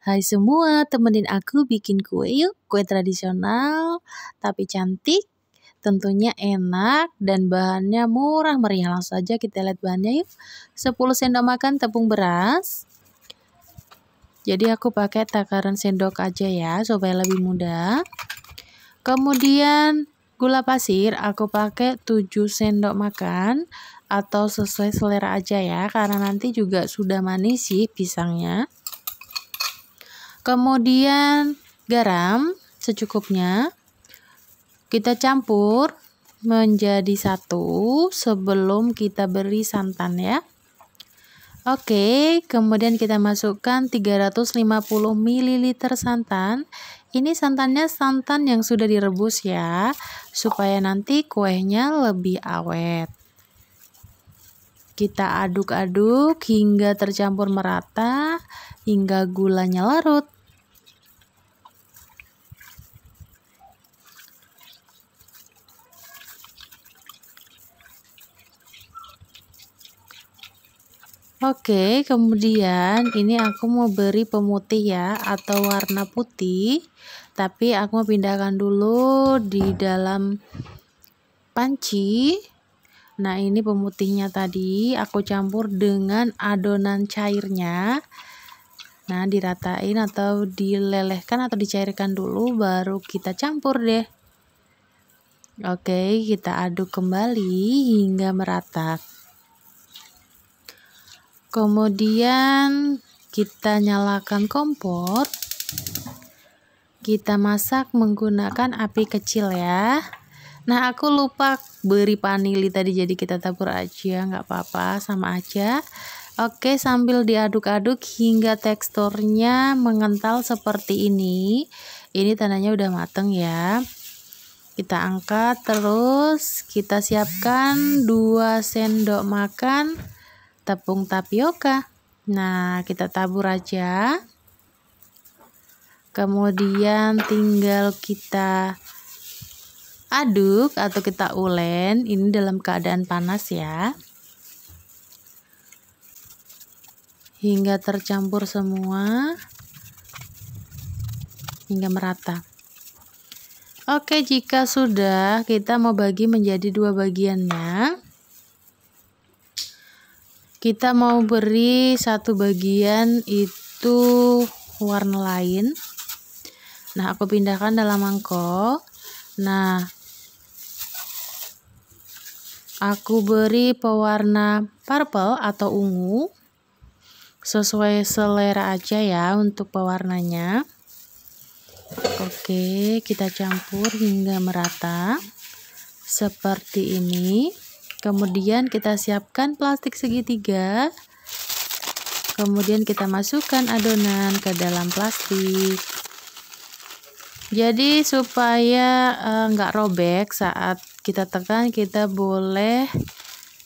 Hai semua, temenin aku bikin kue yuk. Kue tradisional tapi cantik, tentunya enak dan bahannya murah meriah. Langsung aja kita lihat bahannya yuk. 10 sendok makan tepung beras. Jadi aku pakai takaran sendok aja ya supaya lebih mudah. Kemudian gula pasir aku pakai 7 sendok makan atau sesuai selera aja ya karena nanti juga sudah manis sih pisangnya. Kemudian garam secukupnya kita campur menjadi satu sebelum kita beri santan ya. Oke, kemudian kita masukkan 350 ml santan. Ini santannya santan yang sudah direbus ya, supaya nanti kuenya lebih awet. Kita aduk-aduk hingga tercampur merata hingga gulanya larut. Oke, kemudian ini aku mau beri pemutih ya atau warna putih. Tapi aku mau pindahkan dulu di dalam panci. Nah, ini pemutihnya tadi aku campur dengan adonan cairnya. Nah, diratain atau dilelehkan atau dicairkan dulu baru kita campur deh. Oke, kita aduk kembali hingga merata. Kemudian kita nyalakan kompor. Kita masak menggunakan api kecil ya. Nah, aku lupa beri panili tadi jadi kita tabur aja, nggak apa-apa, sama aja. Oke, sambil diaduk-aduk hingga teksturnya mengental seperti ini. Ini tandanya udah mateng ya. Kita angkat terus kita siapkan 2 sendok makan tepung tapioka. Nah, kita tabur aja. Kemudian tinggal kita aduk atau kita ulen ini dalam keadaan panas ya. hingga tercampur semua hingga merata. Oke, jika sudah, kita mau bagi menjadi dua bagiannya. Kita mau beri satu bagian itu warna lain. Nah, aku pindahkan dalam mangkok. Nah, aku beri pewarna purple atau ungu sesuai selera aja ya untuk pewarnanya oke kita campur hingga merata seperti ini kemudian kita siapkan plastik segitiga kemudian kita masukkan adonan ke dalam plastik jadi supaya eh, nggak uh, robek saat kita tekan kita boleh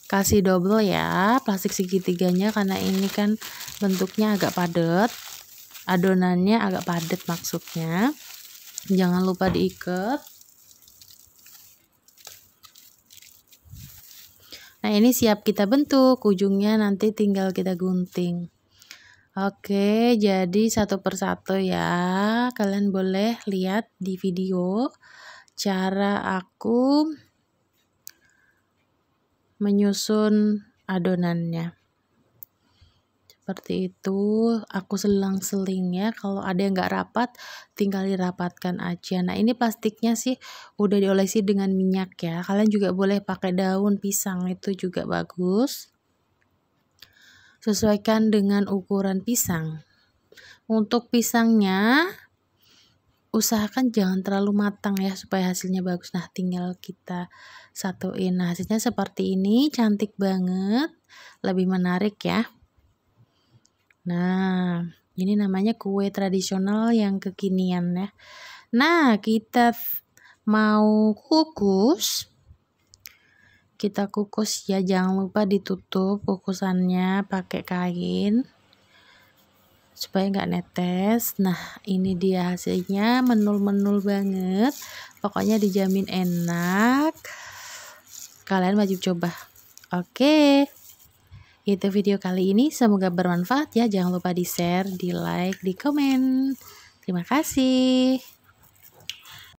kasih double ya plastik segitiganya karena ini kan bentuknya agak padat adonannya agak padat maksudnya jangan lupa diikat nah ini siap kita bentuk ujungnya nanti tinggal kita gunting Oke, jadi satu persatu ya. Kalian boleh lihat di video cara aku menyusun adonannya. Seperti itu, aku selang seling ya Kalau ada yang nggak rapat, tinggal dirapatkan aja. Nah, ini plastiknya sih udah diolesi dengan minyak ya. Kalian juga boleh pakai daun pisang, itu juga bagus. Sesuaikan dengan ukuran pisang. Untuk pisangnya, usahakan jangan terlalu matang ya supaya hasilnya bagus. Nah, tinggal kita satuin. Nah, hasilnya seperti ini, cantik banget, lebih menarik ya. Nah, ini namanya kue tradisional yang kekinian ya. Nah, kita mau kukus. Kita kukus ya, jangan lupa ditutup kukusannya pakai kain supaya nggak netes nah ini dia hasilnya menul-menul banget pokoknya dijamin enak kalian wajib coba oke itu video kali ini semoga bermanfaat ya jangan lupa di share di like di komen terima kasih